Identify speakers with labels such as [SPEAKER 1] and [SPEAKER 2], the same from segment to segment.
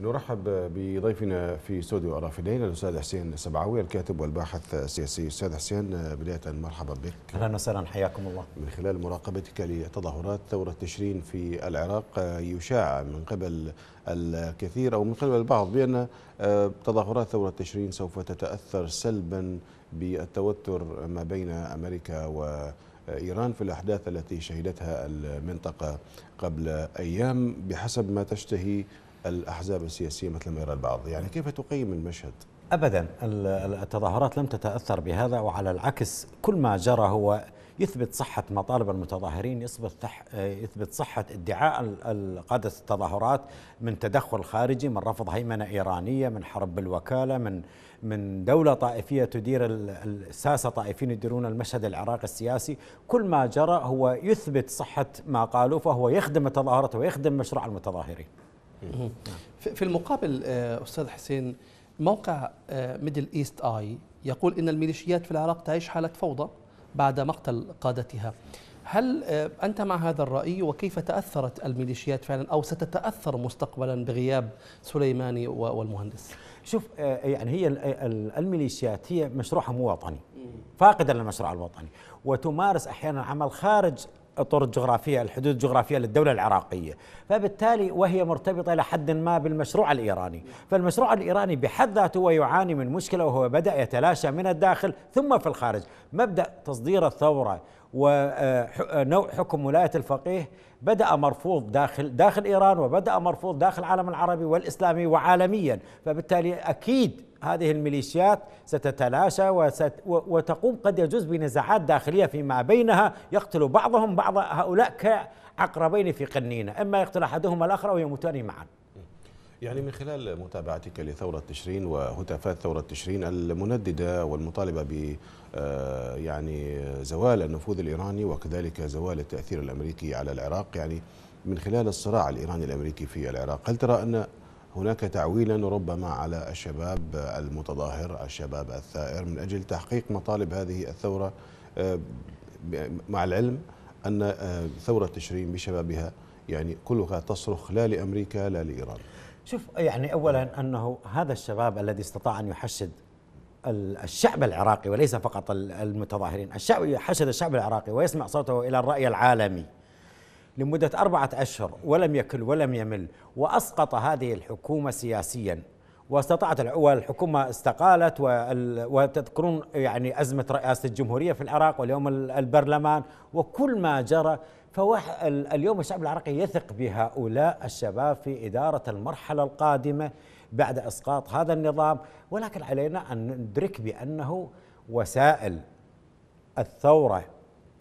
[SPEAKER 1] نرحب بضيفنا في استوديو ارافدين الاستاذ حسين السبعاوي الكاتب والباحث السياسي استاذ حسين بدايه مرحبا بك اهلا وسهلا حياكم الله من خلال مراقبتك لتظاهرات ثوره تشرين في العراق يشاع من قبل الكثير او من قبل البعض بان آه، تظاهرات ثوره تشرين سوف تتاثر سلبا بالتوتر ما بين امريكا و إيران في الأحداث التي شهدتها المنطقة قبل أيام بحسب ما تشتهي الأحزاب السياسية مثل ما يرى البعض يعني كيف تقيم المشهد؟
[SPEAKER 2] أبدا التظاهرات لم تتأثر بهذا وعلى العكس كل ما جرى هو يثبت صحة مطالب المتظاهرين يثبت يثبت صحة ادعاء قادة التظاهرات من تدخل خارجي من رفض هيمنة إيرانية من حرب الوكالة من من دولة طائفية تدير الساسة طائفين يديرون المشهد العراقي السياسي كل ما جرى هو يثبت صحة ما قالوه فهو يخدم التظاهرات ويخدم مشروع المتظاهرين
[SPEAKER 3] نعم. في المقابل آه، استاذ حسين موقع ميدل ايست اي يقول ان الميليشيات في العراق تعيش حاله فوضى بعد مقتل قادتها هل آه، انت مع هذا الراي وكيف تاثرت الميليشيات فعلا او ستتاثر مستقبلا بغياب سليماني والمهندس
[SPEAKER 2] شوف آه، يعني هي الميليشيات هي مشروعها مو وطني فاقده للمشروع الوطني وتمارس احيانا عمل خارج الاطر الجغرافيه الحدود الجغرافيه للدوله العراقيه، فبالتالي وهي مرتبطه الى حد ما بالمشروع الايراني، فالمشروع الايراني بحد ذاته هو يعاني من مشكله وهو بدا يتلاشى من الداخل ثم في الخارج، مبدا تصدير الثوره ونوع حكم ولاية الفقيه بدأ مرفوض داخل داخل إيران وبدأ مرفوض داخل العالم العربي والإسلامي وعالميا فبالتالي أكيد هذه الميليشيات ستتلاشى وست وتقوم قد يجوز بنزاعات داخلية فيما بينها يقتل بعضهم بعض هؤلاء كعقربين في قنينة إما يقتل أحدهما الآخر أو يموتان معا
[SPEAKER 1] يعني من خلال متابعتك لثورة تشرين وهتافات ثورة تشرين المنددة والمطالبة ب آه، يعني زوال النفوذ الإيراني وكذلك زوال التأثير الأمريكي على العراق يعني من خلال الصراع الإيراني الأمريكي في العراق هل ترى أن هناك تعويلا ربما على الشباب المتظاهر الشباب الثائر من أجل تحقيق مطالب هذه الثورة آه، مع العلم أن آه، ثورة تشرين بشبابها يعني كلها تصرخ لا لأمريكا لا لإيران
[SPEAKER 2] شوف يعني اولا انه هذا الشباب الذي استطاع ان يحشد الشعب العراقي وليس فقط المتظاهرين الشعب يحشد الشعب العراقي ويسمع صوته إلى الرأي العالمي لمدة أربعة أشهر ولم يكل ولم يمل وأسقط هذه الحكومة سياسيا واستطاعت والحكومة استقالت وتذكرون يعني أزمة رئاسة الجمهورية في العراق واليوم البرلمان وكل ما جرى فاليوم الشعب العراقي يثق بهؤلاء الشباب في إدارة المرحلة القادمة بعد إسقاط هذا النظام ولكن علينا أن ندرك بأنه وسائل الثورة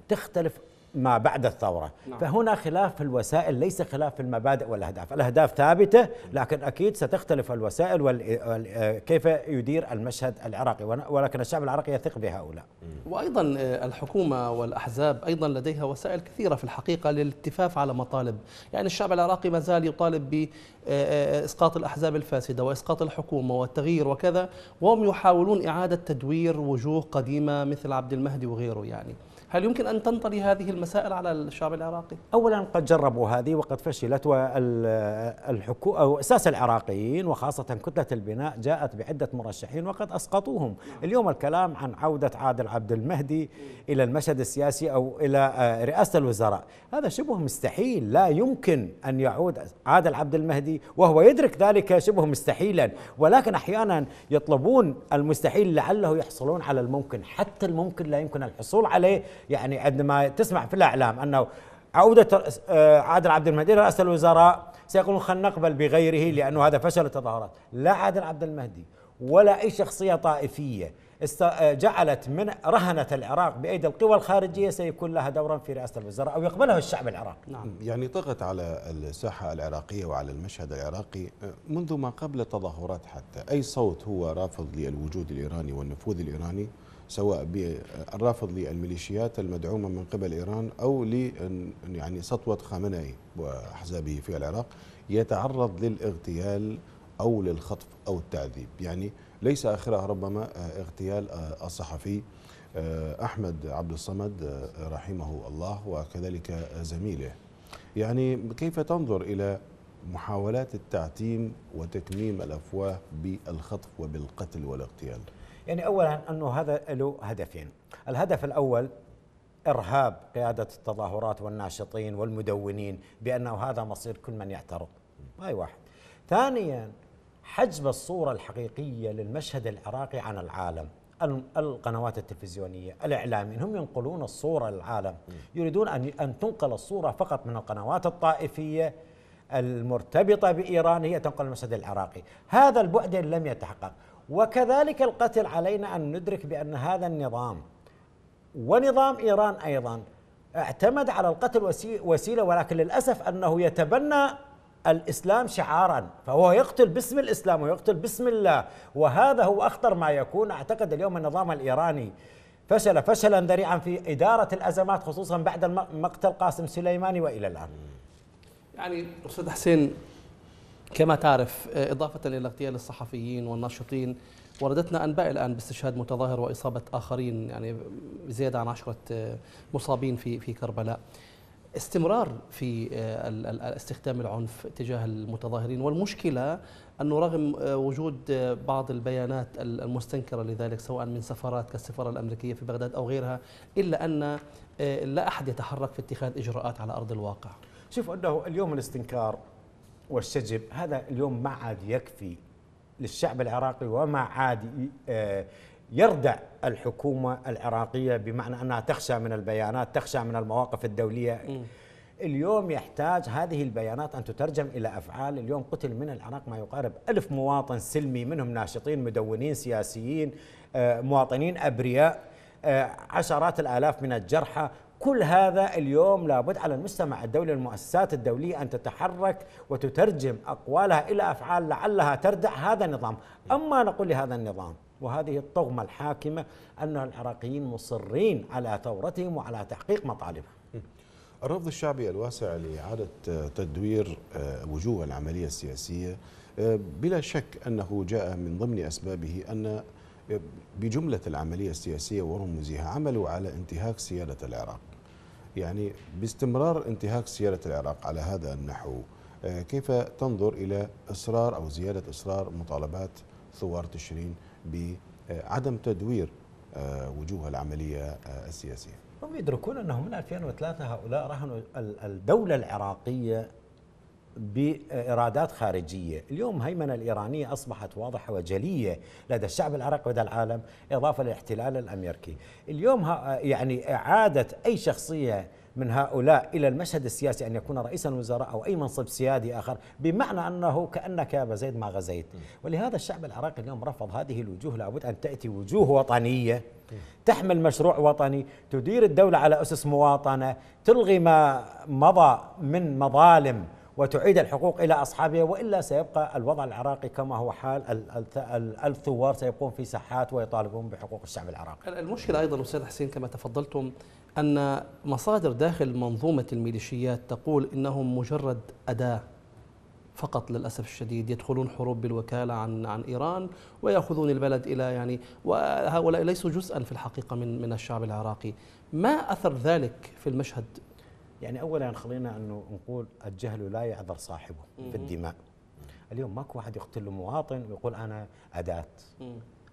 [SPEAKER 2] تختلف ما بعد الثورة نعم. فهنا خلاف في الوسائل ليس خلاف في المبادئ والأهداف الأهداف ثابتة لكن أكيد ستختلف الوسائل وكيف يدير المشهد العراقي ولكن الشعب العراقي يثق بهؤلاء
[SPEAKER 3] وأيضا آه، الحكومة والأحزاب أيضا لديها وسائل كثيرة في الحقيقة للالتفاف على مطالب يعني الشعب العراقي ما زال يطالب بإسقاط آه، آه، الأحزاب الفاسدة وإسقاط الحكومة والتغيير وكذا وهم يحاولون إعادة تدوير وجوه قديمة مثل عبد المهدي وغيره يعني هل يمكن أن تنطلي هذه المسائل على الشعب العراقي؟
[SPEAKER 2] أولا قد جربوا هذه وقد فشلت والحكو أو أساس العراقيين وخاصة كتلة البناء جاءت بعدة مرشحين وقد أسقطوهم اليوم الكلام عن عودة عادل عبد المهدي إلى المشهد السياسي أو إلى آه، رئاسة الوزراء هذا شبه مستحيل لا يمكن أن يعود عادل عبد المهدي وهو يدرك ذلك شبه مستحيلا ولكن أحيانا يطلبون المستحيل لعله يحصلون على الممكن حتى الممكن لا يمكن الحصول عليه يعني عندما تسمع في الأعلام أنه عودة آه، عادل عبد المهدي رئاسة الوزراء سيقولون خلينا نقبل بغيره لأنه هذا فشل التظاهرات لا عادل عبد المهدي ولا أي شخصية طائفية آه، جعلت من رهنة العراق بأيدي القوى الخارجية سيكون لها دورا في رئاسة الوزراء أو يقبله الشعب العراقي
[SPEAKER 1] نعم. يعني طغت على الساحة العراقية وعلى المشهد العراقي آه، منذ ما قبل التظاهرات حتى أي صوت هو رافض للوجود الإيراني والنفوذ الإيراني سواء بالرافض للميليشيات المدعومة من قبل إيران أو ل يعني سطوة خامنئي وأحزابه في العراق يتعرض للاغتيال أو للخطف أو التعذيب يعني ليس آخرها ربما آه، اغتيال آه، الصحفي آه، أحمد عبد الصمد رحمه الله وكذلك زميله يعني كيف تنظر إلى محاولات التعتيم وتكميم الافواه بالخطف وبالقتل والاغتيال.
[SPEAKER 2] يعني اولا انه هذا له هدفين، الهدف الاول ارهاب قياده التظاهرات والناشطين والمدونين بانه هذا مصير كل من يعترض. هاي واحد. ثانيا حجب الصوره الحقيقيه للمشهد العراقي عن العالم. القنوات التلفزيونيه، الاعلاميين هم ينقلون الصوره للعالم، يريدون ان ان تنقل الصوره فقط من القنوات الطائفيه المرتبطة بإيران هي تنقل المسد العراقي هذا البعد لم يتحقق وكذلك القتل علينا أن ندرك بأن هذا النظام ونظام إيران أيضا اعتمد على القتل وسيلة ولكن للأسف أنه يتبنى الاسلام شعارا فهو يقتل باسم الاسلام ويقتل باسم الله وهذا هو اخطر ما يكون اعتقد اليوم النظام الايراني فشل فشلا ذريعا في اداره الازمات خصوصا بعد مقتل قاسم
[SPEAKER 3] سليماني والى الان يعني أستاذ حسين كما تعرف إضافة إلى اغتيال الصحفيين والناشطين وردتنا أنباء الآن باستشهاد متظاهر وإصابة آخرين يعني زيادة عن عشرة آه، مصابين في في كربلاء استمرار في آه، استخدام العنف تجاه المتظاهرين والمشكلة أنه رغم آه، وجود بعض البيانات المستنكرة لذلك سواء من سفارات كالسفارة الأمريكية في بغداد أو غيرها إلا أن لا أحد يتحرك في اتخاذ إجراءات على أرض الواقع
[SPEAKER 2] شوف انه اليوم الاستنكار والشجب هذا اليوم ما عاد يكفي للشعب العراقي وما عاد آه، يردع الحكومه العراقيه بمعنى انها تخشى من البيانات، تخشى من المواقف الدوليه. اليوم يحتاج هذه البيانات أن تترجم إلى أفعال اليوم قتل من العراق ما يقارب ألف مواطن سلمي منهم ناشطين مدونين سياسيين آه، مواطنين أبرياء آه، عشرات الآلاف من الجرحى كل هذا اليوم لابد على المجتمع الدولي والمؤسسات الدولية أن تتحرك وتترجم أقوالها إلى أفعال لعلها تردع هذا النظام أما نقول لهذا النظام وهذه الطغمة الحاكمة أن العراقيين
[SPEAKER 1] مصرين على ثورتهم وعلى تحقيق مطالبهم الرفض الشعبي الواسع لإعادة تدوير آه، وجوه العملية السياسية آه، بلا شك أنه جاء من ضمن أسبابه أن آه، بجملة العملية السياسية ورمزها عملوا على انتهاك سيادة العراق يعني باستمرار انتهاك سياده العراق على هذا النحو آه، كيف تنظر الى اصرار او زياده اصرار مطالبات ثوار تشرين بعدم تدوير آه، وجوه العمليه آه، السياسيه؟
[SPEAKER 2] هم يدركون انه من 2003 هؤلاء رهنوا الدوله العراقيه بإيرادات خارجية اليوم هيمنة الإيرانية أصبحت واضحة وجلية لدى الشعب العراقي ولدى العالم إضافة للاحتلال الأمريكي اليوم يعني إعادة أي شخصية من هؤلاء إلى المشهد السياسي أن يكون رئيسا وزراء أو أي منصب سيادي آخر بمعنى أنه كأنك يا زيد ما غزيت ولهذا الشعب العراقي اليوم رفض هذه الوجوه لابد أن تأتي وجوه وطنية تحمل مشروع وطني تدير الدولة على أسس مواطنة تلغي ما مضى من مظالم وتعيد الحقوق إلى أصحابها وإلا سيبقى الوضع العراقي كما هو حال الثوار سيبقون في ساحات ويطالبون بحقوق الشعب العراقي
[SPEAKER 3] المشكلة أيضا أستاذ حسين كما تفضلتم أن مصادر داخل منظومة الميليشيات تقول إنهم مجرد أداة فقط للاسف الشديد يدخلون حروب بالوكاله عن عن ايران وياخذون البلد الى يعني وهؤلاء ليسوا جزءا في الحقيقه من من الشعب العراقي ما اثر ذلك في المشهد يعني
[SPEAKER 2] اولا خلينا انه نقول الجهل لا يعذر صاحبه في الدماء اليوم ماكو واحد يقتل مواطن ويقول انا اداه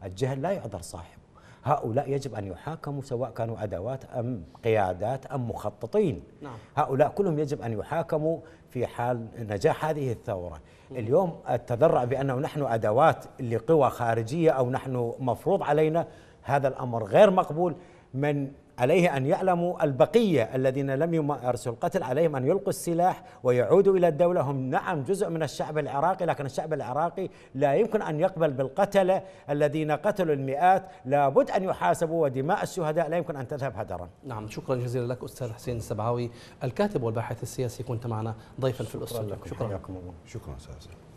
[SPEAKER 2] الجهل لا يعذر صاحبه هؤلاء يجب ان يحاكموا سواء كانوا ادوات ام قيادات ام مخططين نعم. هؤلاء كلهم يجب ان يحاكموا في حال نجاح هذه الثوره اليوم التذرع بانه نحن ادوات لقوى خارجيه او نحن مفروض علينا هذا الامر غير مقبول من عليه أن يعلموا البقية الذين لم يمارسوا القتل عليهم أن يلقوا السلاح ويعودوا إلى الدولة هم نعم جزء من الشعب العراقي لكن الشعب العراقي لا يمكن أن يقبل بالقتلة الذين قتلوا المئات لابد أن يحاسبوا
[SPEAKER 3] ودماء الشهداء لا يمكن أن تذهب هدرا نعم شكرا جزيلا لك أستاذ حسين السبعاوي الكاتب والباحث السياسي كنت معنا ضيفا في الأسرة شكرا
[SPEAKER 1] لكم شكرا أستاذ